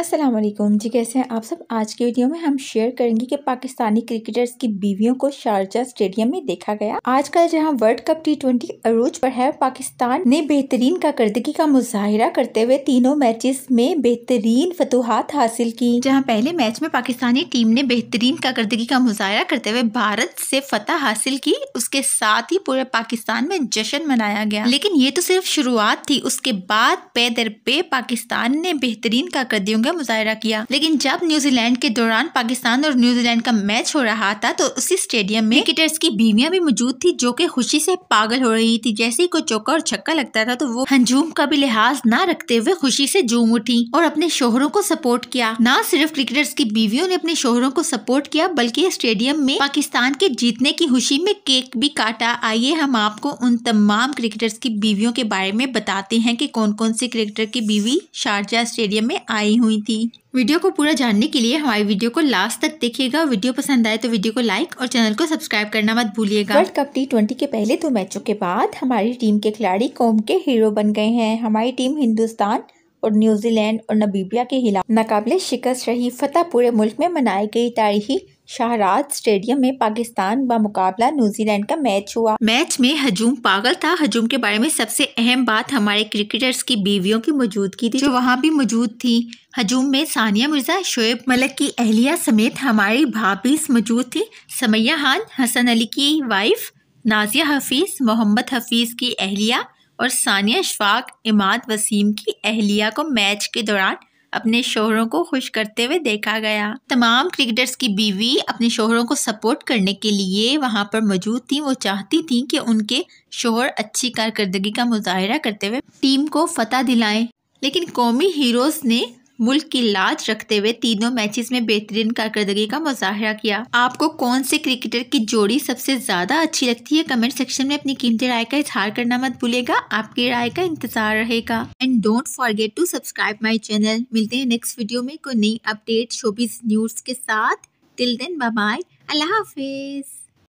अस्सलाम वालेकुम जी कैसे हैं आप सब आज के वीडियो में हम शेयर करेंगे कि पाकिस्तानी क्रिकेटर्स की बीवियों को शारजा स्टेडियम में देखा गया आजकल जहां वर्ल्ड कप टी ट्वेंटी अरूज पर है पाकिस्तान ने बेहतरीन कारकर्दगी का मुजाहिरा करते हुए तीनों मैचेस में बेहतरीन फतूहत हासिल की जहाँ पहले मैच में पाकिस्तानी टीम ने बेहतरीन कारकर्दगी का मुजाहरा करते हुए भारत से फतह हासिल की उसके साथ ही पूरे पाकिस्तान में जश्न मनाया गया लेकिन ये तो सिर्फ शुरुआत थी उसके बाद पे दर पे पाकिस्तान ने बेहतरीन कारकर्दियों प्रदर्शन का मुजाहरा किया लेकिन जब न्यूजीलैंड के दौरान पाकिस्तान और न्यूजीलैंड का मैच हो रहा था तो उसी स्टेडियम में क्रिकेटर्स की बीवियां भी मौजूद थी जो कि खुशी से पागल हो रही थी जैसे ही कोई चौका और छक्का लगता था तो वो हंजूम का भी लिहाज न रखते हुए खुशी से झूम उठी और अपने शोहरों को सपोर्ट किया न सिर्फ क्रिकेटर्स की बीवियों ने अपने शोहरों को सपोर्ट किया बल्कि स्टेडियम में पाकिस्तान के जीतने की खुशी में केक भी काटा आइए हम आपको उन तमाम क्रिकेटर्स की बीवियों के बारे में बताते हैं कि कौन कौन से क्रिकेटर की बीवी शारजा स्टेडियम में आई हुई हुई थी वीडियो को पूरा जानने के लिए हमारी वीडियो को लास्ट तक देखिएगा वीडियो पसंद आए तो वीडियो को लाइक और चैनल को सब्सक्राइब करना मत भूलिएगा वर्ल्ड कप टी ट्वेंटी के पहले दो मैचों के बाद हमारी टीम के खिलाड़ी कौम के हीरो बन गए हैं हमारी टीम हिंदुस्तान और न्यूजीलैंड और नबीबिया के खिलाफ नाकबले शिकस्त रही फतह पूरे मुल्क में मनाई गई तारीखी शाहराज स्टेडियम में पाकिस्तान मुकाबला न्यूजीलैंड का मैच हुआ मैच में हजूम पागल था हजूम के बारे में सबसे अहम बात हमारे क्रिकेटर्स की बीवियों की मौजूदगी थी जो वहाँ भी मौजूद थी हजूम में सानिया मिर्जा शोएब मलक की अहलिया समेत हमारी भाभी मौजूद थी समैया खान हसन अली की वाइफ नाजिया हफीज़ मोहम्मद हफीज़ की अहलिया और सानिया शफाक इमाद वसीम की अहलिया को मैच के दौरान अपने शोहरों को खुश करते हुए देखा गया तमाम क्रिकेटर्स की बीवी अपने शोहरों को सपोर्ट करने के लिए वहां पर मौजूद थी वो चाहती थी कि उनके शोहर अच्छी कारकर्दगी का मुजाहरा करते हुए टीम को फतह दिलाएं लेकिन कौमी हीरोज़ ने मुल्क की लाज रखते हुए तीनों मैचेस में बेहतरीन कारकर्दगी का मुजाहरा किया आपको कौन से क्रिकेटर की जोड़ी सबसे ज्यादा अच्छी लगती है कमेंट सेक्शन में अपनी कीमती राय का इजहार करना मत भूलेगा आपकी राय का इंतजार रहेगा and don't forget to subscribe my channel मिलते हैं नेक्स्ट वीडियो में कोई नई अपडेट शोबिस न्यूज के साथ टिल देन बाय अल्लाह हाफिज